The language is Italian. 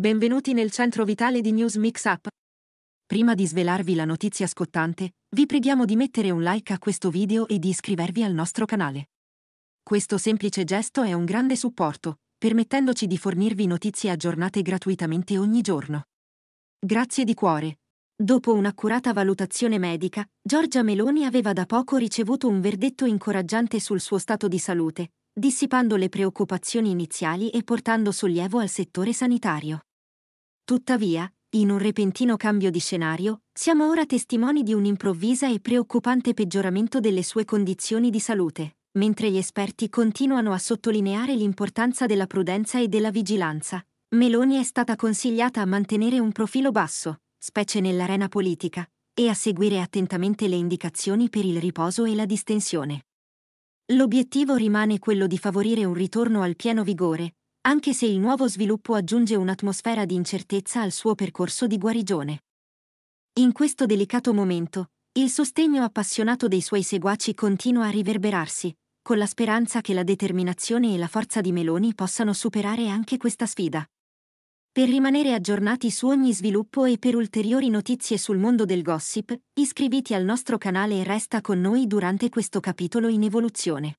Benvenuti nel centro vitale di News Mix Up. Prima di svelarvi la notizia scottante, vi preghiamo di mettere un like a questo video e di iscrivervi al nostro canale. Questo semplice gesto è un grande supporto, permettendoci di fornirvi notizie aggiornate gratuitamente ogni giorno. Grazie di cuore. Dopo un'accurata valutazione medica, Giorgia Meloni aveva da poco ricevuto un verdetto incoraggiante sul suo stato di salute, dissipando le preoccupazioni iniziali e portando sollievo al settore sanitario. Tuttavia, in un repentino cambio di scenario, siamo ora testimoni di un improvvisa e preoccupante peggioramento delle sue condizioni di salute, mentre gli esperti continuano a sottolineare l'importanza della prudenza e della vigilanza. Meloni è stata consigliata a mantenere un profilo basso, specie nell'arena politica, e a seguire attentamente le indicazioni per il riposo e la distensione. L'obiettivo rimane quello di favorire un ritorno al pieno vigore, anche se il nuovo sviluppo aggiunge un'atmosfera di incertezza al suo percorso di guarigione. In questo delicato momento, il sostegno appassionato dei suoi seguaci continua a riverberarsi, con la speranza che la determinazione e la forza di Meloni possano superare anche questa sfida. Per rimanere aggiornati su ogni sviluppo e per ulteriori notizie sul mondo del gossip, iscriviti al nostro canale e resta con noi durante questo capitolo in evoluzione.